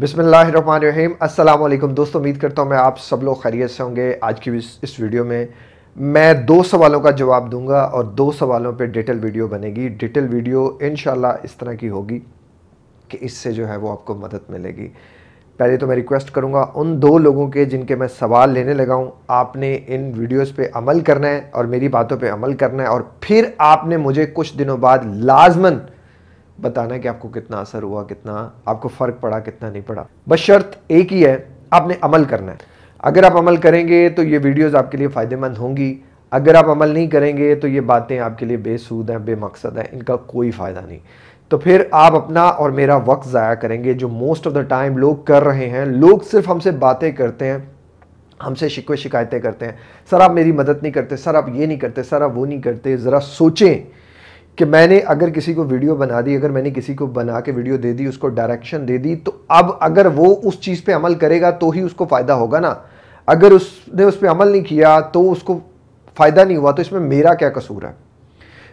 बिसमीम अल्लाम दोस्तों उम्मीद करता हूँ मैं आप सब लोग खैरियत से होंगे आज की इस वीडियो में मैं दो सवालों का जवाब दूंगा और दो सवालों पे डिटेल वीडियो बनेगी डिटेल वीडियो इन इस तरह की होगी कि इससे जो है वो आपको मदद मिलेगी पहले तो मैं रिक्वेस्ट करूँगा उन दो लोगों के जिनके मैं सवाल लेने लगा हूँ आपने इन वीडियोज़ पर अमल करना है और मेरी बातों पर अमल करना है और फिर आपने मुझे कुछ दिनों बाद लाजमन बताना कि आपको कितना असर हुआ कितना आपको फ़र्क पड़ा कितना नहीं पड़ा बस शर्त एक ही है आपने अमल करना है अगर आप अमल करेंगे तो ये वीडियोज़ आपके लिए फ़ायदेमंद होंगी अगर आप अमल नहीं करेंगे तो ये बातें आपके लिए बेसूद हैं बेमकसद हैं इनका कोई फ़ायदा नहीं तो फिर आप अपना और मेरा वक्त ज़ाया करेंगे जो मोस्ट ऑफ़ द टाइम लोग कर रहे हैं लोग सिर्फ हमसे बातें करते हैं हमसे शिकवे शिकायतें करते हैं सर आप मेरी मदद नहीं करते सर आप ये नहीं करते सर आप वो नहीं करते ज़रा सोचें कि मैंने अगर किसी को वीडियो बना दी अगर मैंने किसी को बना के वीडियो दे दी उसको डायरेक्शन दे दी तो अब अगर वो उस चीज़ पे अमल करेगा तो ही उसको फ़ायदा होगा ना अगर उसने उस पर अमल नहीं किया तो उसको फ़ायदा नहीं हुआ तो इसमें मेरा क्या कसूर है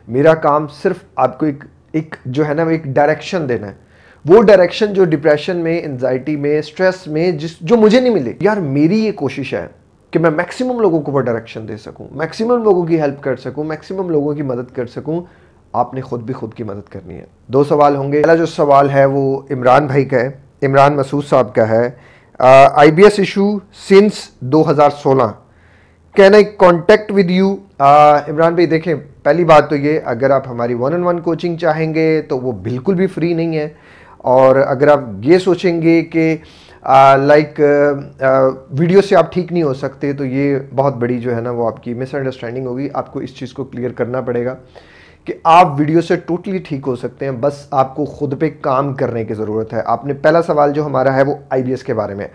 मेरा काम सिर्फ आपको एक एक जो है ना एक डायरेक्शन देना है वो डायरेक्शन जो डिप्रेशन में एनजाइटी में स्ट्रेस में जिस जो मुझे नहीं मिले यार मेरी ये कोशिश है कि मैं मैक्सिमम लोगों को वो डायरेक्शन दे सकूं मैक्सिमम लोगों की हेल्प कर सकूं मैक्सिमम लोगों की मदद कर सकूं आपने ख़ुद भी ख़ुद की मदद करनी है दो सवाल होंगे पहला जो सवाल है वो इमरान भाई का है इमरान मसूद साहब का है I B S issue since 2016 can I contact with you Imran भाई देखें पहली बात तो ये अगर आप हमारी वन ऑन वन कोचिंग चाहेंगे तो वो बिल्कुल भी फ्री नहीं है और अगर आप ये सोचेंगे कि लाइक वीडियो से आप ठीक नहीं हो सकते तो ये बहुत बड़ी जो है ना वो आपकी मिसअंडरस्टैंडिंग होगी आपको इस चीज़ को क्लियर करना पड़ेगा कि आप वीडियो से टोटली ठीक हो सकते हैं बस आपको खुद पे काम करने की ज़रूरत है आपने पहला सवाल जो हमारा है वो आई के बारे में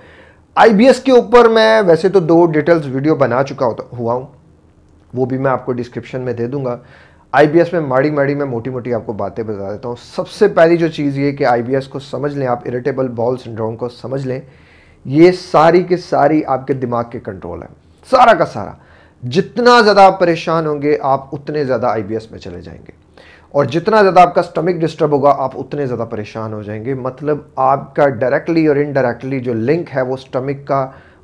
आई के ऊपर मैं वैसे तो दो डिटेल्स वीडियो बना चुका हुआ हूँ वो भी मैं आपको डिस्क्रिप्शन में दे दूँगा आई में माड़ी माड़ी मैं मोटी मोटी आपको बातें बता देता हूँ सबसे पहली जो चीज़ ये कि आई को समझ लें आप इरिटेबल बॉल सिंड्रोम को समझ लें ये सारी के सारी आपके दिमाग के कंट्रोल है सारा का सारा जितना ज़्यादा आप परेशान होंगे आप उतने ज़्यादा आईबीएस में चले जाएंगे और जितना ज़्यादा आपका स्टमक डिस्टर्ब होगा आप उतने ज़्यादा परेशान हो जाएंगे मतलब आपका डायरेक्टली और इनडायरेक्टली जो लिंक है वो स्टमक का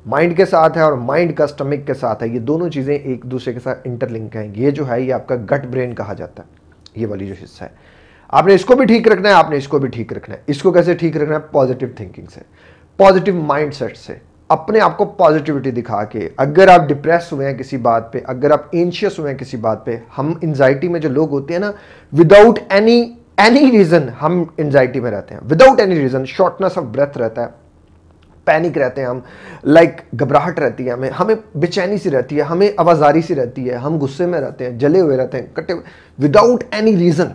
माइंड के साथ है और माइंड का स्टमक के साथ है ये दोनों चीज़ें एक दूसरे के साथ इंटरलिंक हैं ये जो है ये आपका गट ब्रेन कहा जाता है ये वाली जो हिस्सा है आपने इसको भी ठीक रखना है आपने इसको भी ठीक रखना है इसको कैसे ठीक रखना है पॉजिटिव थिंकिंग से पॉजिटिव माइंड सेट से अपने आप को पॉजिटिविटी दिखा के अगर आप डिप्रेस हुए हैं किसी बात पे अगर आप एंशियस हुए हैं किसी बात पे हम एनजाइटी में जो लोग होते हैं ना विदाउट एनी एनी रीज़न हम एनजाइटी में रहते हैं without any reason shortness of breath रहता है पैनिक रहते हैं हम लाइक like, घबराहट रहती है हमें हमें बेचैनी सी रहती है हमें आवाजारी सी रहती है हम गुस्से में रहते हैं जले हुए रहते हैं कटे विदाउट एनी रीज़न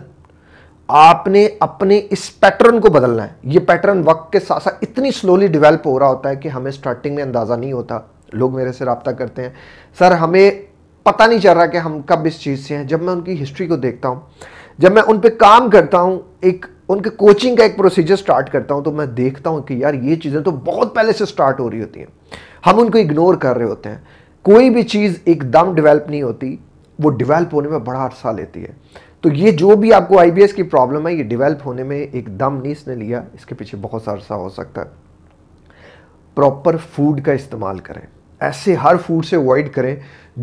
आपने अपने इस पैटर्न को बदलना है ये पैटर्न वक्त के साथ साथ इतनी स्लोली डिवेल्प हो रहा होता है कि हमें स्टार्टिंग में अंदाज़ा नहीं होता लोग मेरे से रबता करते हैं सर हमें पता नहीं चल रहा कि हम कब इस चीज़ से हैं जब मैं उनकी हिस्ट्री को देखता हूँ जब मैं उन पर काम करता हूँ एक उनके कोचिंग का एक प्रोसीजर स्टार्ट करता हूँ तो मैं देखता हूँ कि यार ये चीज़ें तो बहुत पहले से स्टार्ट हो रही होती हैं हम उनको इग्नोर कर रहे होते हैं कोई भी चीज़ एकदम डेवलप नहीं होती वो डिवेल्प होने में बड़ा अरसा लेती है तो ये जो भी आपको आई की प्रॉब्लम है ये डिवेल्प होने में एक दम नहीं इसने लिया इसके पीछे बहुत सा अरसा हो सकता है प्रॉपर फूड का इस्तेमाल करें ऐसे हर फूड से अवॉइड करें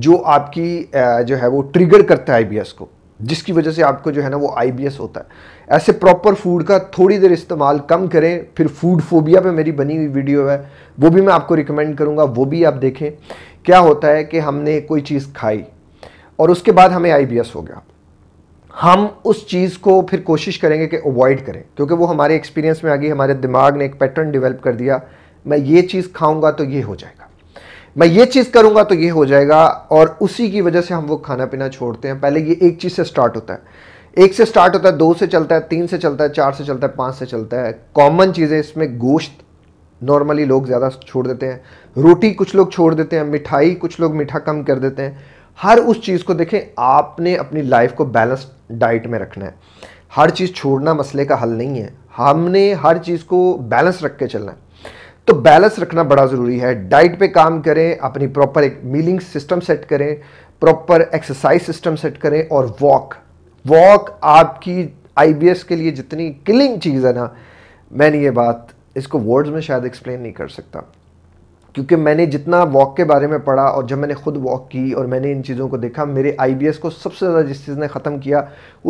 जो आपकी जो है वो ट्रिगर करता है आई को जिसकी वजह से आपको जो है ना वो आई होता है ऐसे प्रॉपर फूड का थोड़ी देर इस्तेमाल कम करें फिर फूड फोबिया पे मेरी बनी हुई वीडियो है वो भी मैं आपको रिकमेंड करूँगा वो भी आप देखें क्या होता है कि हमने कोई चीज़ खाई और उसके बाद हमें आई हो गया हम उस चीज़ को फिर कोशिश करेंगे कि अवॉइड करें क्योंकि वो हमारे एक्सपीरियंस में आ गई हमारे दिमाग ने एक पैटर्न डेवलप कर दिया मैं ये चीज़ खाऊंगा तो ये हो जाएगा मैं ये चीज़ करूंगा तो ये हो जाएगा और उसी की वजह से हम वो खाना पीना छोड़ते हैं पहले ये एक चीज़ से स्टार्ट होता है एक से स्टार्ट होता है दो से चलता है तीन से चलता है चार से चलता है पाँच से चलता है कॉमन चीज़ें इसमें गोश्त नॉर्मली लोग ज़्यादा छोड़ देते हैं रोटी कुछ लोग छोड़ देते हैं मिठाई कुछ लोग मीठा कम कर देते हैं हर उस चीज़ को देखें आपने अपनी लाइफ को बैलेंस डाइट में रखना है हर चीज़ छोड़ना मसले का हल नहीं है हमने हर चीज़ को बैलेंस रख के चलना है तो बैलेंस रखना बड़ा ज़रूरी है डाइट पे काम करें अपनी प्रॉपर एक मीलिंग सिस्टम सेट करें प्रॉपर एक्सरसाइज सिस्टम सेट करें और वॉक वॉक आपकी आई के लिए जितनी किलिंग चीज़ है ना मैंने ये बात इसको वर्ड्स में शायद एक्सप्लेन नहीं कर सकता क्योंकि मैंने जितना वॉक के बारे में पढ़ा और जब मैंने खुद वॉक की और मैंने इन चीज़ों को देखा मेरे आई को सबसे ज़्यादा जिस चीज़ ने ख़त्म किया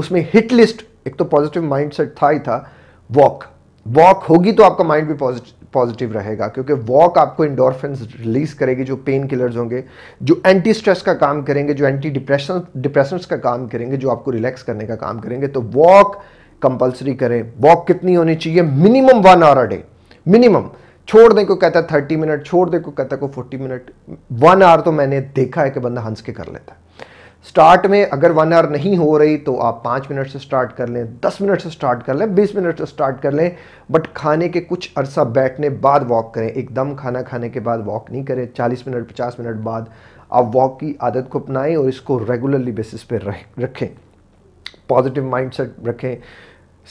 उसमें हिट लिस्ट एक तो पॉजिटिव माइंड था ही था वॉक वॉक होगी तो आपका माइंड भी पॉजिटिव रहेगा क्योंकि वॉक आपको इंडोरफेंस रिलीज करेगी जो पेन किलर्स होंगे जो एंटी स्ट्रेस का काम करेंगे जो एंटी डिप्रेशन डिप्रेशन का काम करेंगे जो आपको रिलैक्स करने का काम करेंगे तो वॉक कंपलसरी करें वॉक कितनी होनी चाहिए minimum one hour a day minimum छोड़ को कहता है थर्टी मिनट छोड़ दे को कहता है कोई फोर्टी मिनट वन आवर तो मैंने देखा है कि बंदा हंस के कर लेता है स्टार्ट में अगर वन आवर नहीं हो रही तो आप पाँच मिनट से स्टार्ट कर लें दस मिनट से स्टार्ट कर लें बीस मिनट से स्टार्ट कर लें बट खाने के कुछ अरसा बैठने बाद वॉक करें एकदम खाना खाने के बाद वॉक नहीं करें चालीस मिनट पचास मिनट बाद आप वॉक की आदत को अपनाएं और इसको रेगुलरली बेसिस पर रखें पॉजिटिव माइंड रखें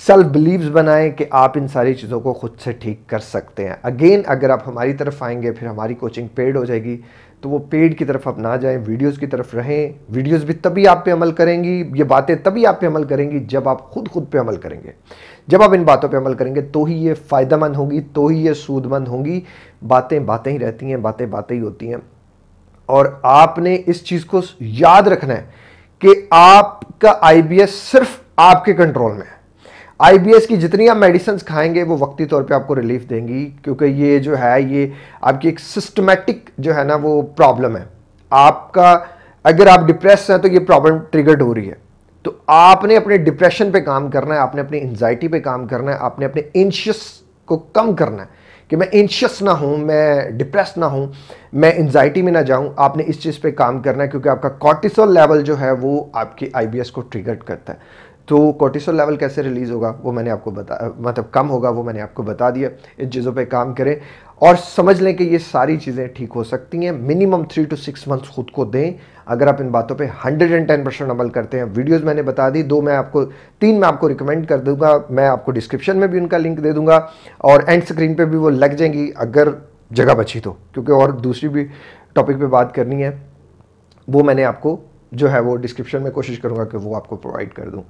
सेल्फ बिलीव्स बनाएं कि आप इन सारी चीज़ों को ख़ुद से ठीक कर सकते हैं अगेन अगर आप हमारी तरफ आएंगे फिर हमारी कोचिंग पेड हो जाएगी तो वो पेड की तरफ आप ना जाएं वीडियोस की तरफ रहें वीडियोस भी तभी आप पे अमल करेंगी ये बातें तभी आप पे अमल करेंगी जब आप खुद खुद पे अमल करेंगे जब आप इन बातों पे अमल करेंगे तो ही ये फ़ायदेमंद होगी तो ही ये सूदमंद होंगी बातें बातें ही रहती हैं बातें बातें ही होती हैं और आपने इस चीज़ को याद रखना है कि आपका आई सिर्फ आपके कंट्रोल में है आईबीएस की जितनी आप मेडिसिन खाएंगे वो वक्ती तौर पे आपको रिलीफ देंगी क्योंकि ये जो है ये आपकी एक सिस्टमेटिक जो है ना वो प्रॉब्लम है आपका अगर आप डिप्रेस हैं तो ये प्रॉब्लम ट्रिगर्ड हो रही है तो आपने अपने डिप्रेशन पे काम करना है आपने अपनी एनजाइटी पे काम करना है आपने अपने एंशियस को कम करना है कि मैं एंशियस ना हूँ मैं डिप्रेस ना हूँ मैं एनजाइटी में ना जाऊँ आपने इस चीज़ पे काम करना है क्योंकि आपका कॉर्टिसोल लेवल जो है वो आपकी आईबीएस को ट्रिगर्ड करता है तो कोर्टिसोल लेवल कैसे रिलीज़ होगा वो मैंने आपको बता मतलब कम होगा वो मैंने आपको बता दिया इन चीज़ों पे काम करें और समझ लें कि ये सारी चीज़ें ठीक हो सकती हैं minimum three two six months खुद को दें अगर आप इन बातों पे हंड्रेड एंड टेन परसेंट अमल करते हैं वीडियोस मैंने बता दी दो मैं आपको तीन मैं आपको रिकमेंड कर दूंगा मैं आपको डिस्क्रिप्शन में भी उनका लिंक दे दूंगा और एंड स्क्रीन पर भी वो लग जाएंगी अगर जगह बची तो क्योंकि और दूसरी भी टॉपिक पर बात करनी है वो मैंने आपको जो है वो डिस्क्रिप्शन में कोशिश करूँगा कि वो आपको प्रोवाइड कर दूँ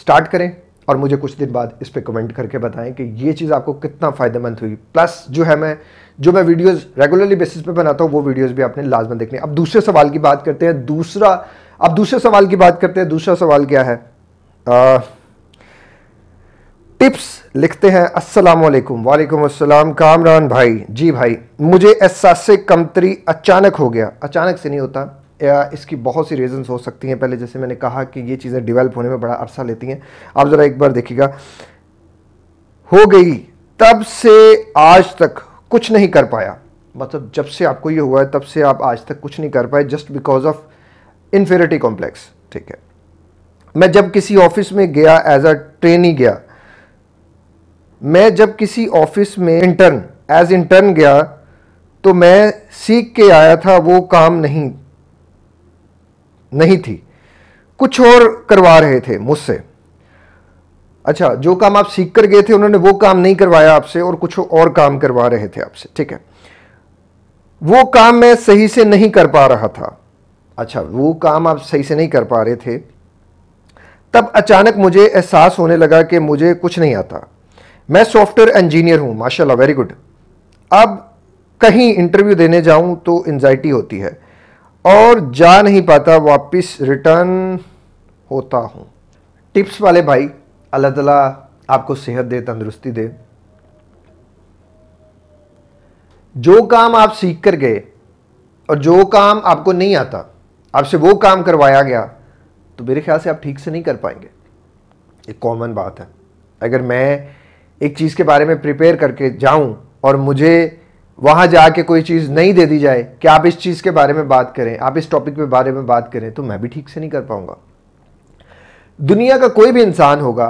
स्टार्ट करें और मुझे कुछ दिन बाद इस पर कमेंट करके बताएं कि ये चीज़ आपको कितना फ़ायदेमंद हुई प्लस जो है मैं जो मैं वीडियोस रेगुलरली बेसिस पे बनाता हूँ वो वीडियोस भी आपने लाजमन देखने अब दूसरे सवाल की बात करते हैं दूसरा अब दूसरे सवाल की बात करते हैं दूसरा सवाल क्या है आ, टिप्स लिखते हैं अस्सलाम वालेकुम वालेकुम अस्सलाम कामरान भाई जी भाई मुझे एहसास कमतरी अचानक हो गया अचानक से नहीं होता इसकी बहुत सी रीजंस हो सकती हैं पहले जैसे मैंने कहा कि ये चीज़ें डिवेल्प होने में बड़ा अरसा लेती हैं आप ज़रा एक बार देखिएगा हो गई तब से आज तक कुछ नहीं कर पाया मतलब जब से आपको ये हुआ है तब से आप आज तक कुछ नहीं कर पाए just because of inferiority complex ठीक है मैं जब किसी ऑफिस में गया एज अ ट्रेनी गया मैं जब किसी ऑफिस में इंटर्न एज इंटर्न गया तो मैं सीख के आया था वो काम नहीं नहीं थी कुछ और करवा रहे थे मुझसे अच्छा जो काम आप सीख कर गए थे उन्होंने वो काम नहीं करवाया आपसे और कुछ और काम करवा रहे थे आपसे ठीक है वो काम मैं सही से नहीं कर पा रहा था अच्छा वो काम आप सही से नहीं कर पा रहे थे तब अचानक मुझे एहसास होने लगा कि मुझे कुछ नहीं आता मैं सॉफ्टवेयर इंजीनियर हूं माशाल्लाह वेरी गुड अब कहीं इंटरव्यू देने जाऊं तो एनजाइटी होती है और जा नहीं पाता वापस रिटर्न होता हूँ टिप्स वाले भाई अल्लाह तला आपको सेहत दे तंदुरुस्ती दे जो काम आप सीख कर गए और जो काम आपको नहीं आता आपसे वो काम करवाया गया तो मेरे ख्याल से आप ठीक से नहीं कर पाएंगे एक कॉमन बात है अगर मैं एक चीज़ के बारे में प्रिपेयर करके जाऊं और मुझे वहां जाके कोई चीज़ नहीं दे दी जाए कि आप इस चीज़ के बारे में बात करें आप इस टॉपिक के बारे में बात करें तो मैं भी ठीक से नहीं कर पाऊंगा दुनिया का कोई भी इंसान होगा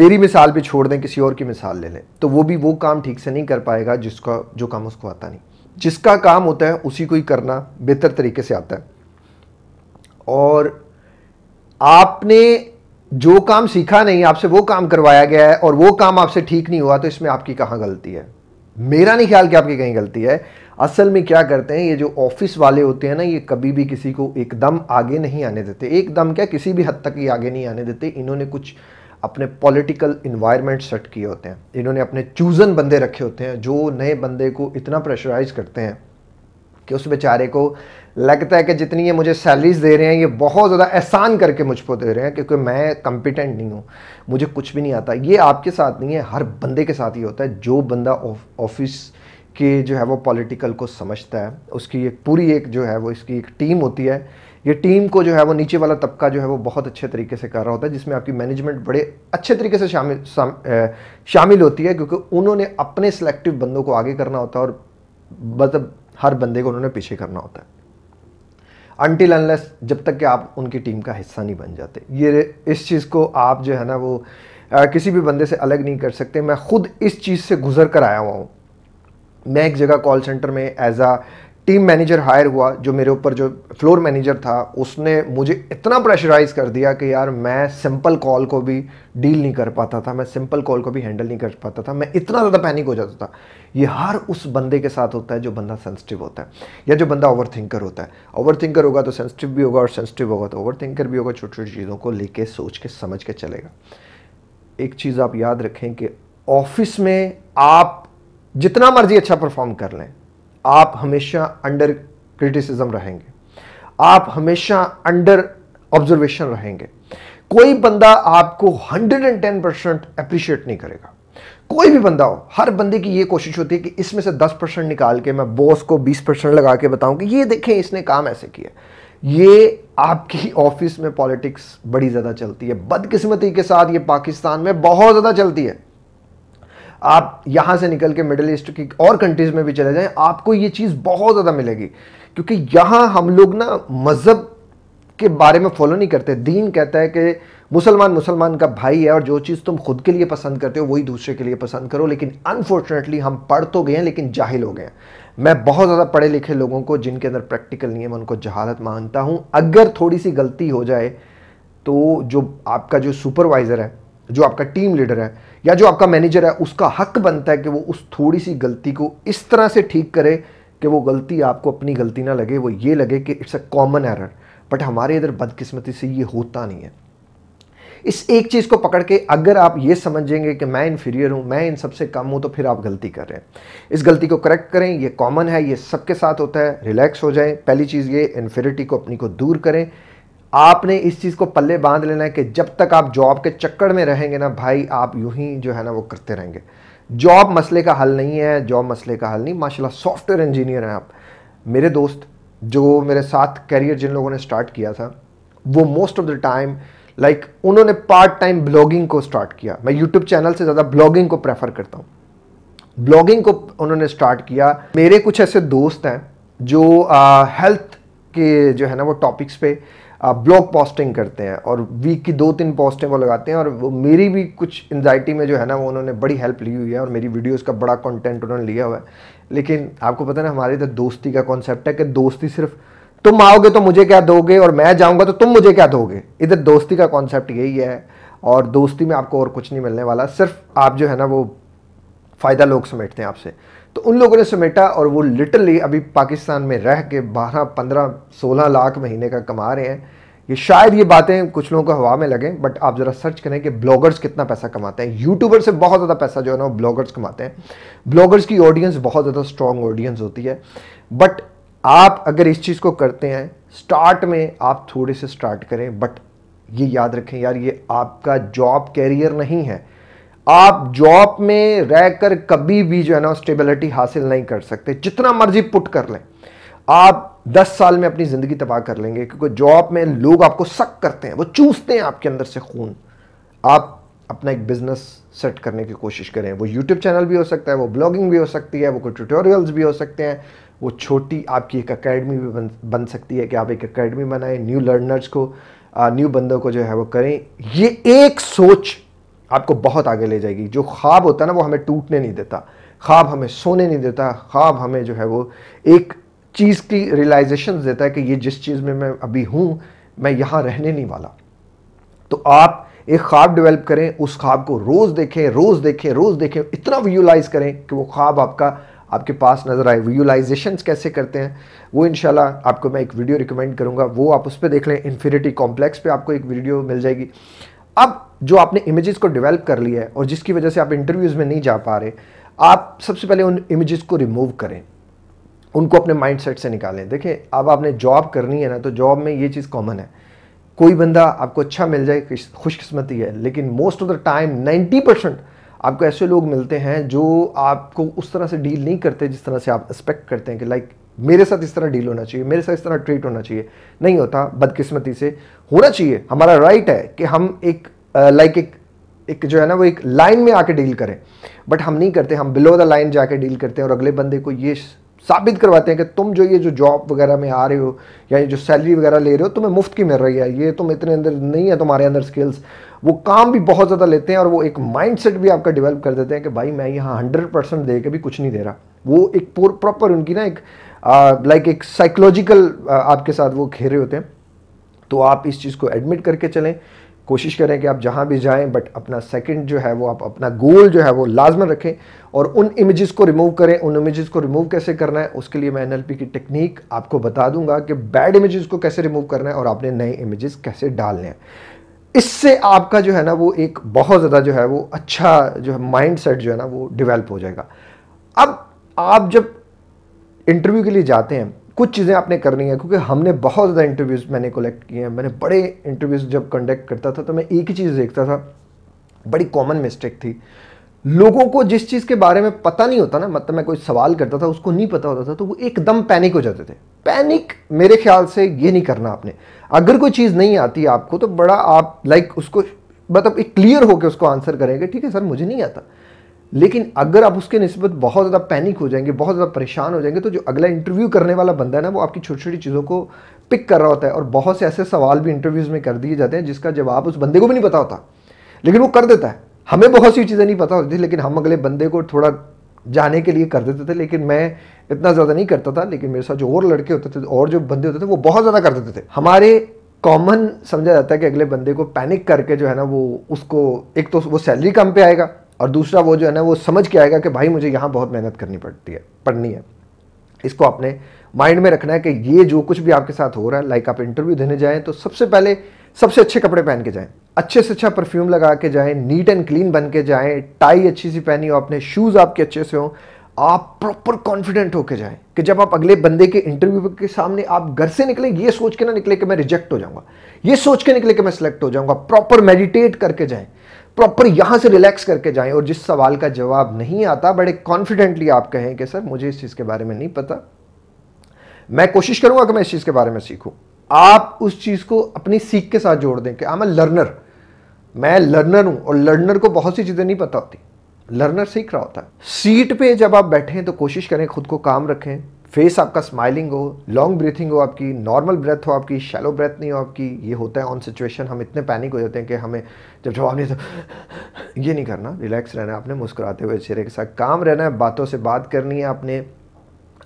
मेरी मिसाल भी छोड़ दें किसी और की मिसाल ले लें तो वो भी वो काम ठीक से नहीं कर पाएगा जिसका जो काम उसको आता नहीं जिसका काम होता है उसी को ही करना बेहतर तरीके से आता है और आपने जो काम सीखा नहीं आपसे वो काम करवाया गया है और वो काम आपसे ठीक नहीं हुआ तो इसमें आपकी कहाँ गलती है मेरा नहीं ख्याल कि आपकी कहीं गलती है असल में क्या करते हैं ये जो ऑफिस वाले होते हैं ना ये कभी भी किसी को एकदम आगे नहीं आने देते एकदम क्या किसी भी हद तक ये आगे नहीं आने देते इन्होंने कुछ अपने पॉलिटिकल इन्वायरमेंट सेट किए होते हैं इन्होंने अपने चूज़न बंदे रखे होते हैं जो नए बंदे को इतना प्रेशराइज करते हैं कि उस बेचारे को लगता है कि जितनी ये मुझे सैलरीज दे रहे हैं ये बहुत ज़्यादा एहसान करके मुझको दे रहे हैं क्योंकि मैं कंपिटेंट नहीं हूँ मुझे कुछ भी नहीं आता ये आपके साथ नहीं है हर बंदे के साथ ही होता है जो बंदा ऑफिस के जो है वो पॉलिटिकल को समझता है उसकी एक पूरी एक जो है वो इसकी एक टीम होती है ये टीम को जो है वो नीचे वाला तबका जो है वो बहुत अच्छे तरीके से कर रहा होता है जिसमें आपकी मैनेजमेंट बड़े अच्छे तरीके से शामिल शामिल होती है क्योंकि उन्होंने अपने सेलेक्टिव बंदों को आगे करना होता है और मतलब हर बंदे को उन्होंने पीछे करना होता है अनटिल अनलेस जब तक कि आप उनकी टीम का हिस्सा नहीं बन जाते ये इस चीज़ को आप जो है ना वो आ, किसी भी बंदे से अलग नहीं कर सकते मैं ख़ुद इस चीज़ से गुजर कर आया हुआ हूँ मैं एक जगह कॉल सेंटर में as a team manager hire हुआ जो मेरे ऊपर जो फ्लोर मैनेजर था उसने मुझे इतना प्रेशराइज कर दिया कि यार मैं सिंपल कॉल को भी डील नहीं कर पाता था मैं सिंपल कॉल को भी हैंडल नहीं कर पाता था मैं इतना ज़्यादा पैनिक हो जाता था ये हर उस बंदे के साथ होता है जो बंदा सेंसिटिव होता है या जो बंदा ओवर थिंकर होता है ओवर थिंकर होगा तो सेंसिटिव भी होगा और सेंसिटिव होगा तो ओवर थिंकर भी होगा छोटी छोटी चीज़ों को लेके सोच के समझ के चलेगा एक चीज़ आप याद रखें कि ऑफिस में आप जितना मर्जी अच्छा परफॉर्म कर लें आप हमेशा अंडर क्रिटिसिज्म रहेंगे आप हमेशा अंडर ऑब्जर्वेशन रहेंगे कोई बंदा आपको 110 परसेंट अप्रिशिएट नहीं करेगा कोई भी बंदा हो हर बंदे की ये कोशिश होती है कि इसमें से 10 परसेंट निकाल के मैं बॉस को 20 परसेंट लगा के बताऊं कि ये देखें इसने काम ऐसे किया ये आपकी ऑफिस में पॉलिटिक्स बड़ी ज़्यादा चलती है बदकिस्मती के साथ ये पाकिस्तान में बहुत ज़्यादा चलती है आप यहाँ से निकल के मिडल ईस्ट की और कंट्रीज़ में भी चले जाएं आपको ये चीज़ बहुत ज़्यादा मिलेगी क्योंकि यहाँ हम लोग ना मज़हब के बारे में फॉलो नहीं करते दीन कहता है कि मुसलमान मुसलमान का भाई है और जो चीज़ तुम खुद के लिए पसंद करते हो वही दूसरे के लिए पसंद करो लेकिन अनफॉर्चुनेटली हम पढ़ तो गए हैं लेकिन जाहिल हो गए हैं मैं बहुत ज़्यादा पढ़े लिखे लोगों को जिनके अंदर प्रैक्टिकल नहीं है मैं उनको जहालत मानता हूँ अगर थोड़ी सी गलती हो जाए तो जो आपका जो सुपरवाइज़र है जो आपका टीम लीडर है या जो आपका मैनेजर है उसका हक बनता है कि वो उस थोड़ी सी गलती को इस तरह से ठीक करे कि वो गलती आपको अपनी गलती ना लगे वो ये लगे कि it's a common error but हमारे इधर बदकिस्मती से ये होता नहीं है इस एक चीज़ को पकड़ के अगर आप ये समझेंगे कि मैं इन्फीरियर हूँ मैं इन सबसे कम हूँ तो फिर आप गलती कर रहे हैं इस गलती को करेक्ट करें ये कॉमन है ये सबके साथ होता है रिलैक्स हो जाएं पहली चीज़ ये इन्फेरिटी को अपनी को दूर करें आपने इस चीज़ को पल्ले बांध लेना है कि जब तक आप जॉब के चक्कर में रहेंगे ना भाई आप यूं ही जो है ना वो करते रहेंगे जॉब मसले का हल नहीं है जॉब मसले का हल नहीं माशाल्लाह सॉफ्टवेयर इंजीनियर हैं आप मेरे दोस्त जो मेरे साथ करियर जिन लोगों ने स्टार्ट किया था वो most of the time like उन्होंने पार्ट टाइम ब्लॉगिंग को स्टार्ट किया मैं यूट्यूब चैनल से ज़्यादा ब्लॉगिंग को प्रेफर करता हूँ ब्लॉगिंग को उन्होंने स्टार्ट किया मेरे कुछ ऐसे दोस्त हैं जो हेल्थ के जो है ना वो टॉपिक्स पे ब्लॉग पोस्टिंग करते हैं और वीक की दो तीन पोस्टें वो लगाते हैं और वो मेरी भी कुछ एनजाइटी में जो है ना वो उन्होंने बड़ी हेल्प ली हुई है और मेरी वीडियोस का बड़ा कंटेंट उन्होंने लिया हुआ है लेकिन आपको पता ना हमारे इधर दोस्ती का कॉन्सेप्ट है कि दोस्ती सिर्फ तुम आओगे तो मुझे क्या दोगे और मैं जाऊँगा तो तुम मुझे क्या दोगे इधर दोस्ती का कॉन्सेप्ट यही है और दोस्ती में आपको और कुछ नहीं मिलने वाला सिर्फ आप जो है ना वो फ़ायदा लोग समेटते हैं आपसे तो उन लोगों ने समेटा और वो लिटरली अभी पाकिस्तान में रह के बारह पंद्रह सोलह लाख महीने का कमा रहे हैं ये शायद ये बातें कुछ लोगों को हवा में लगें बट आप ज़रा सर्च करें कि ब्लॉगर्स कितना पैसा कमाते हैं यूट्यूबर से बहुत ज़्यादा पैसा जो है ना वो ब्लॉगर्स कमाते हैं ब्लॉगर्स की ऑडियंस बहुत ज़्यादा स्ट्रॉन्ग ऑडियंस होती है बट आप अगर इस चीज़ को करते हैं स्टार्ट में आप थोड़े से स्टार्ट करें बट ये याद रखें यार ये आपका जॉब कैरियर नहीं है आप जॉब में रहकर कभी भी जो है ना स्टेबिलिटी हासिल नहीं कर सकते जितना मर्जी पुट कर लें आप 10 साल में अपनी ज़िंदगी तबाह कर लेंगे क्योंकि जॉब में लोग आपको सक करते हैं वो चूसते हैं आपके अंदर से खून आप अपना एक बिज़नेस सेट करने की कोशिश करें वो यूट्यूब चैनल भी हो सकता है वो ब्लॉगिंग भी हो सकती है वो कोई ट्यूटोरियल्स भी हो सकते हैं वो छोटी आपकी एक अकेडमी भी बन बन सकती है कि आप एक अकेडमी बनाएं न्यू लर्नर्स को न्यू बंदों को जो है वो करें ये एक सोच आपको बहुत आगे ले जाएगी जो ख्वाब होता है ना वो हमें टूटने नहीं देता ख्वाब हमें सोने नहीं देता ख्वाब हमें जो है वो एक चीज़ की रियलाइजेशन देता है कि ये जिस चीज़ में मैं अभी हूँ मैं यहाँ रहने नहीं वाला तो आप एक ख्वाब डेवलप करें उस ख्वाब को रोज़ देखें रोज़ देखें रोज़ देखें इतना व्यूलाइज करें कि वो ख्वाब आपका आपके पास नज़र आए व्यूलाइजेशन कैसे करते हैं वो इन आपको मैं एक वीडियो रिकमेंड करूँगा वो आप उस पर देख लें इन्फिनिटी कॉम्प्लेक्स पर आपको एक वीडियो मिल जाएगी अब जो आपने इमेजेस को डेवलप कर लिया है और जिसकी वजह से आप इंटरव्यूज़ में नहीं जा पा रहे आप सबसे पहले उन इमेजेस को रिमूव करें उनको अपने माइंडसेट से निकालें देखें अब आपने जॉब करनी है ना तो जॉब में ये चीज़ कॉमन है कोई बंदा आपको अच्छा मिल जाए खुशकिस्मती है लेकिन most of the time 90 percent आपको ऐसे लोग मिलते हैं जो आपको उस तरह से डील नहीं करते जिस तरह से आप एक्सपेक्ट करते हैं कि लाइक मेरे साथ इस तरह डील होना चाहिए मेरे साथ इस तरह ट्रीट होना चाहिए नहीं होता बदकिस्मती से होना चाहिए हमारा राइट है कि हम एक लाइक एक एक जो है ना वो एक लाइन में आके डील करें बट हम नहीं करते हम बिलो द लाइन जाके डील करते हैं और अगले बंदे को ये साबित करवाते हैं कि तुम जो ये जो जॉब वगैरह में आ रहे हो या जो सैलरी वगैरह ले रहे हो तुम्हें मुफ्त की मिल रही है ये तुम इतने अंदर नहीं है तुम्हारे अंदर स्किल्स वो काम भी बहुत ज़्यादा लेते हैं और वो एक माइंडसेट भी आपका डेवलप कर देते हैं कि भाई मैं यहाँ हंड्रेड परसेंट दे के भी कुछ नहीं दे रहा वो एक प्रॉपर उनकी ना एक लाइक एक साइकोलॉजिकल आपके साथ वो घेरे होते हैं तो आप इस चीज़ को एडमिट करके चलें कोशिश करें कि आप जहाँ भी जाएं बट अपना सेकंड जो है वो आप अपना गोल जो है वो लाजमन रखें और उन इमेजेस को रिमूव करें उन इमेजेस को रिमूव कैसे करना है उसके लिए मैं एन की टेक्निक आपको बता दूंगा कि बैड इमेजेस को कैसे रिमूव करना है और आपने नए इमेजेस कैसे डालने हैं इससे आपका जो है ना वो एक बहुत ज़्यादा जो है वो अच्छा जो है माइंड सेट जो है ना वो डिवेल्प हो जाएगा अब आप जब इंटरव्यू के लिए जाते हैं कुछ चीज़ें आपने करनी है क्योंकि हमने बहुत ज़्यादा इंटरव्यूज़ मैंने कलेक्ट किए हैं मैंने बड़े इंटरव्यूज़ जब कंडक्ट करता था तो मैं एक ही चीज़ देखता था बड़ी कॉमन मिस्टेक थी लोगों को जिस चीज़ के बारे में पता नहीं होता ना मतलब मैं कोई सवाल करता था उसको नहीं पता होता था तो वो एकदम पैनिक हो जाते थे पैनिक मेरे ख्याल से ये नहीं करना आपने अगर कोई चीज़ नहीं आती आपको तो बड़ा आप लाइक उसको मतलब एक क्लियर होकर उसको आंसर करेंगे ठीक है सर मुझे नहीं आता लेकिन अगर आप उसके नस्बत बहुत ज़्यादा पैनिक हो जाएंगे बहुत ज़्यादा परेशान हो जाएंगे तो जो अगला इंटरव्यू करने वाला बंदा है ना वो आपकी छोटी छोटी चीज़ों को पिक कर रहा होता है और बहुत से ऐसे सवाल भी इंटरव्यूज़ में कर दिए जाते हैं जिसका जवाब उस बंदे को भी नहीं पता होता लेकिन वो कर देता है हमें बहुत सी चीज़ें नहीं पता होती थी लेकिन हम अगले बंदे को थोड़ा जाने के लिए कर देते थे लेकिन मैं इतना ज़्यादा नहीं करता था लेकिन मेरे साथ जो और लड़के होते थे और जो बंदे होते थे वो बहुत ज़्यादा कर देते थे हमारे कॉमन समझा जाता है कि अगले बंदे को पैनिक करके जो है ना वो उसको एक तो वो सैलरी कम पे आएगा और दूसरा वो जो है ना वो समझ के आएगा कि भाई मुझे यहाँ बहुत मेहनत करनी पड़ती है पढ़नी है इसको आपने माइंड में रखना है कि ये जो कुछ भी आपके साथ हो रहा है लाइक आप इंटरव्यू देने जाएं तो सबसे पहले सबसे अच्छे कपड़े पहन के जाएं अच्छे से अच्छा परफ्यूम लगा के जाएं नीट एंड क्लीन बन के जाएं टाई अच्छी सी पहनी हो आपने शूज़ आपके अच्छे से हो आप प्रॉपर कॉन्फिडेंट होके जाएं कि जब आप अगले बंदे के इंटरव्यू के सामने आप घर से निकले ये सोच के ना निकले कि मैं रिजेक्ट हो जाऊंगा ये सोच के निकले कि मैं सिलेक्ट हो जाऊंगा प्रॉपर मेडिटेट करके जाएं प्रॉपर यहां से रिलैक्स करके जाएं और जिस सवाल का जवाब नहीं आता बड़े कॉन्फिडेंटली आप कहें कि सर मुझे इस चीज़ के बारे में नहीं पता मैं कोशिश करूंगा कि मैं इस चीज़ के बारे में सीखूं आप उस चीज़ को अपनी सीख के साथ जोड़ दें कि आई एम लर्नर मैं लर्नर हूं और लर्नर को बहुत सी चीज़ें नहीं पता होती लर्नर सीख रहा होता है सीट पे जब आप हैं तो कोशिश करें खुद को काम रखें फेस आपका स्माइलिंग हो लॉन्ग ब्रीथिंग हो आपकी नॉर्मल ब्रेथ हो आपकी शैलो ब्रेथ नहीं हो आपकी ये होता है ऑन सिचुएशन हम इतने पैनिक हो जाते हैं कि हमें जब जवाब नहीं तो ये नहीं करना रिलैक्स रहना है आपने मुस्कुराते हुए चेहरे के साथ काम रहना है बातों से बात करनी है आपने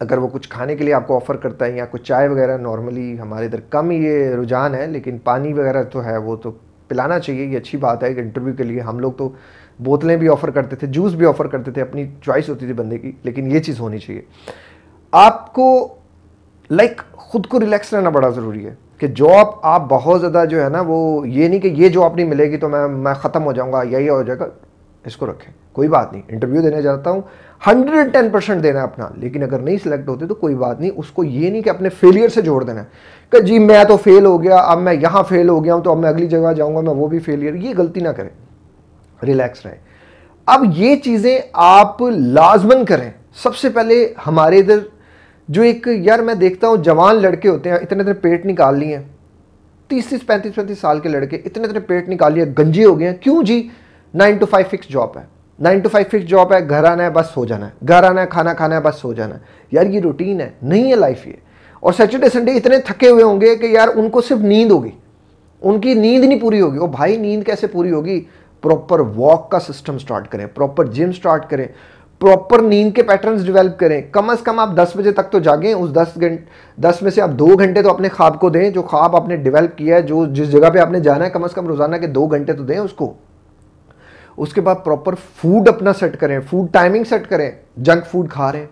अगर वो कुछ खाने के लिए आपको ऑफ़र करता है या कुछ चाय वगैरह नॉर्मली हमारे इधर कम ये रुझान है लेकिन पानी वगैरह तो है वो तो पिलाना चाहिए ये अच्छी बात है इंटरव्यू के लिए हम लोग तो बोतलें भी ऑफ़र करते थे जूस भी ऑफ़र करते थे अपनी चॉइस होती थी बंदे की लेकिन ये चीज़ होनी चाहिए आपको लाइक like, खुद को रिलैक्स रहना बड़ा ज़रूरी है कि जॉब आप बहुत ज़्यादा जो है ना वो ये नहीं कि ये जॉब नहीं मिलेगी तो मैं मैं ख़त्म हो जाऊँगा या हो जाएगा इसको रखें कोई बात नहीं इंटरव्यू देने जाता हूँ हंड्रेड टेन परसेंट देना है अपना लेकिन अगर नहीं सिलेक्ट होते तो कोई बात नहीं उसको ये नहीं कि अपने फेलियर से जोड़ देना है कि जी मैं तो फेल हो गया अब मैं यहाँ फेल हो गया हूँ तो अब मैं अगली जगह जाऊँगा मैं वो भी फेलियर ये गलती ना करें रिलैक्स रहें अब ये चीज़ें आप लाजमन करें सबसे पहले हमारे इधर जो एक यार मैं देखता हूँ जवान लड़के होते हैं इतने इतने पेट निकाल लिए हैं तीस तीस पैंतीस पैंतीस साल के लड़के इतने इतने पेट निकाल लिए गंजे हो गए हैं क्यों जी nine to five fix job है nine to five fix job है घर आना है बस सो जाना है घर आना है खाना खाना है बस सो जाना है यार ये रूटीन है नहीं है लाइफ ये और सैटरडे संडे इतने थके हुए होंगे कि यार उनको सिर्फ नींद होगी उनकी नींद नहीं पूरी होगी ओ भाई नींद कैसे पूरी होगी प्रॉपर वॉक का सिस्टम स्टार्ट करें प्रॉपर जिम स्टार्ट करें प्रॉपर नींद के पैटर्न्स डेवलप करें कम अज़ कम आप 10 बजे तक तो जागें उस 10 घंटे 10 में से आप दो घंटे तो अपने ख्वाब को दें जो ख्वाब आपने डेवलप किया है जो जिस जगह पे आपने जाना है कम अज़ कम रोज़ाना के दो घंटे तो दें उसको उसके बाद प्रॉपर फूड अपना सेट करें फूड टाइमिंग सेट करें जंक फूड खा रहे हैं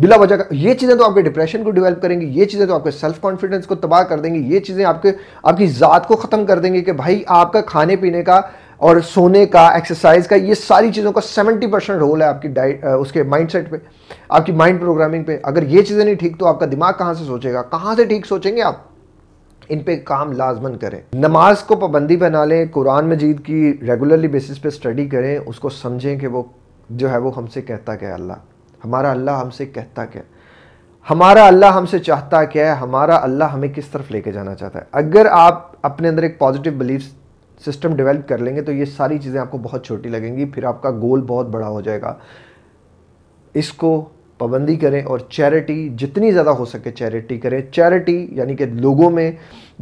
बिला वजह का ये चीज़ें तो आपके डिप्रेशन को डेवलप करेंगी ये चीज़ें तो आपके सेल्फ कॉन्फिडेंस को तबाह कर देंगी ये चीज़ें आपके आपकी ज़ात को ख़त्म कर देंगी कि भाई आपका खाने पीने का और सोने का एक्सरसाइज का ये सारी चीज़ों का 70 परसेंट रोल है आपकी डाइट उसके माइंडसेट पे आपकी माइंड प्रोग्रामिंग पे अगर ये चीज़ें नहीं ठीक तो आपका दिमाग कहाँ से सोचेगा कहाँ से ठीक सोचेंगे आप इन पे काम लाजमन करें नमाज को पाबंदी बना लें कुरान मजीद की रेगुलरली बेसिस पे स्टडी करें उसको समझें कि वो जो है वो हमसे कहता क्या अल्लाह हमारा अल्लाह हमसे कहता क्या हमारा अल्लाह हमसे चाहता क्या है हमारा अल्लाह हमें किस तरफ लेके जाना चाहता है अगर आप अपने अंदर एक पॉजिटिव बिलीफ सिस्टम डेवलप कर लेंगे तो ये सारी चीज़ें आपको बहुत छोटी लगेंगी फिर आपका गोल बहुत बड़ा हो जाएगा इसको पाबंदी करें और चैरिटी जितनी ज़्यादा हो सके चैरिटी करें चैरिटी यानी कि लोगों में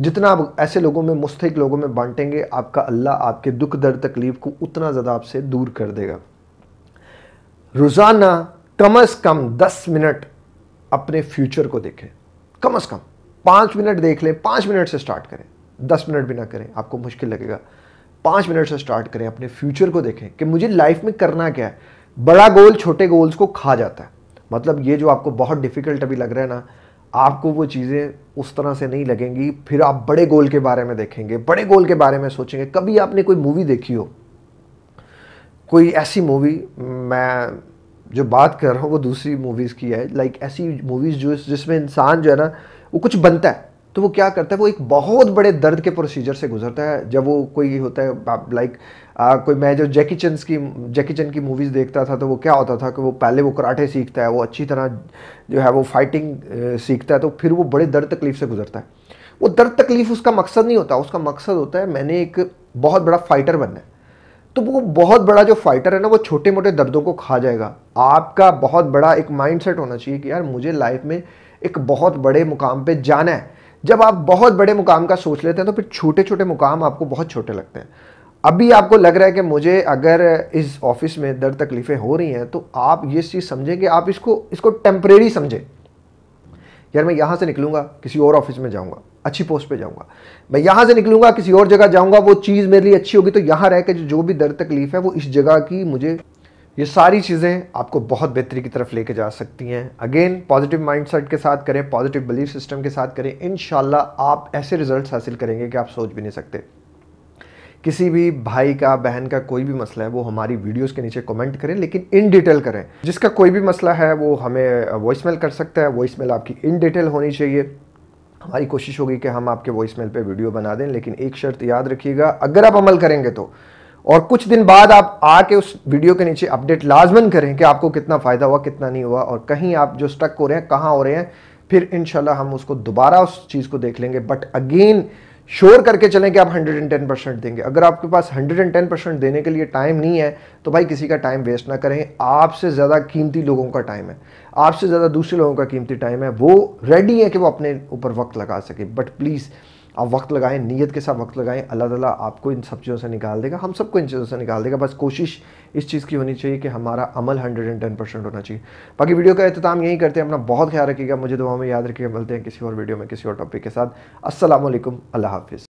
जितना आप ऐसे लोगों में मुस्तक लोगों में बांटेंगे आपका अल्लाह आपके दुख दर्द तकलीफ़ को उतना ज़्यादा आपसे दूर कर देगा रोज़ाना कम अज़ कम दस मिनट अपने फ्यूचर को देखें कम अज़ कम पाँच मिनट देख लें पाँच मिनट से स्टार्ट करें दस मिनट भी ना करें आपको मुश्किल लगेगा पाँच मिनट से स्टार्ट करें अपने फ्यूचर को देखें कि मुझे लाइफ में करना क्या है बड़ा गोल छोटे गोल्स को खा जाता है मतलब ये जो आपको बहुत डिफ़िकल्ट अभी लग रहा है ना आपको वो चीज़ें उस तरह से नहीं लगेंगी फिर आप बड़े गोल के बारे में देखेंगे बड़े गोल के बारे में सोचेंगे कभी आपने कोई मूवी देखी हो कोई ऐसी मूवी मैं जो बात कर रहा हूँ वो दूसरी मूवीज़ की है लाइक ऐसी मूवीज़ जो जिसमें इंसान जो है ना वो कुछ बनता है तो वो क्या करता है वो एक बहुत बड़े दर्द के प्रोसीजर से गुजरता है जब वो कोई होता है लाइक कोई मैं जो जैकी चंद की जैकी चंद की मूवीज़ देखता था तो वो क्या होता था कि वो पहले वो कराटे सीखता है वो अच्छी तरह जो है वो फाइटिंग सीखता है तो फिर वो बड़े दर्द तकलीफ से गुजरता है वो दर्द तकलीफ उसका मकसद नहीं होता उसका मकसद होता है मैंने एक बहुत बड़ा फाइटर बनना है तो वो बहुत बड़ा जो फाइटर है ना वो छोटे मोटे दर्दों को खा जाएगा आपका बहुत बड़ा एक माइंडसेट होना चाहिए कि यार मुझे लाइफ में एक बहुत बड़े मुकाम पे जाना है जब आप बहुत बड़े मुकाम का सोच लेते हैं तो फिर छोटे छोटे मुकाम आपको बहुत छोटे लगते हैं अभी आपको लग रहा है कि मुझे अगर इस ऑफिस में दर्द तकलीफ़ें हो रही हैं तो आप ये चीज़ समझें कि आप इसको इसको टेम्परेरी समझें यार मैं यहाँ से निकलूँगा किसी और ऑफिस में जाऊँगा अच्छी पोस्ट पे जाऊँगा मैं यहाँ से निकलूँगा किसी और जगह जाऊँगा वो चीज़ मेरे लिए अच्छी होगी तो यहाँ रह के जो भी दर्द तकलीफ़ है वो इस जगह की मुझे ये सारी चीज़ें आपको बहुत बेहतरी की तरफ लेके जा सकती हैं अगेन पॉजिटिव माइंडसेट के साथ करें पॉजिटिव बिलीफ सिस्टम के साथ करें इन आप ऐसे रिजल्ट हासिल करेंगे कि आप सोच भी नहीं सकते किसी भी भाई का बहन का कोई भी मसला है वो हमारी वीडियोस के नीचे कमेंट करें लेकिन इन डिटेल करें जिसका कोई भी मसला है वो हमें वॉइस मेल कर सकता है वॉइस मेल आपकी इन डिटेल होनी चाहिए हमारी कोशिश होगी कि हम आपके वॉइस मेल पर वीडियो बना दें लेकिन एक शर्त याद रखिएगा अगर आप अमल करेंगे तो और कुछ दिन बाद आप आके उस वीडियो के नीचे अपडेट लाजमन करें कि आपको कितना फ़ायदा हुआ कितना नहीं हुआ और कहीं आप जो स्टक हो रहे हैं कहाँ हो रहे हैं फिर इन हम उसको दोबारा उस चीज़ को देख लेंगे बट अगेन श्योर करके चलें कि आप 110 परसेंट देंगे अगर आपके पास 110 परसेंट देने के लिए टाइम नहीं है तो भाई किसी का टाइम वेस्ट ना करें आपसे ज़्यादा कीमती लोगों का टाइम है आपसे ज़्यादा दूसरे लोगों का कीमती टाइम है वो रेडी है कि वो अपने ऊपर वक्त लगा सके बट प्लीज़ आप वक्त लगाएं नीयत के साथ वक्त लगाएं अल्लाह ताला आपको इन सब चीज़ों से निकाल देगा हम सबको इन चीज़ों से निकाल देगा बस कोशिश इस चीज़ की होनी चाहिए कि हमारा अमल हंड्रेड एंड टेन परसेंट होना चाहिए बाकी वीडियो का अहतमाम यही करते हैं अपना बहुत ख्याल रखिएगा मुझे दुआ में याद रखिएगा मिलते हैं किसी और वीडियो में किसी और टॉपिक के साथ असलम अल्लाह हाफिज़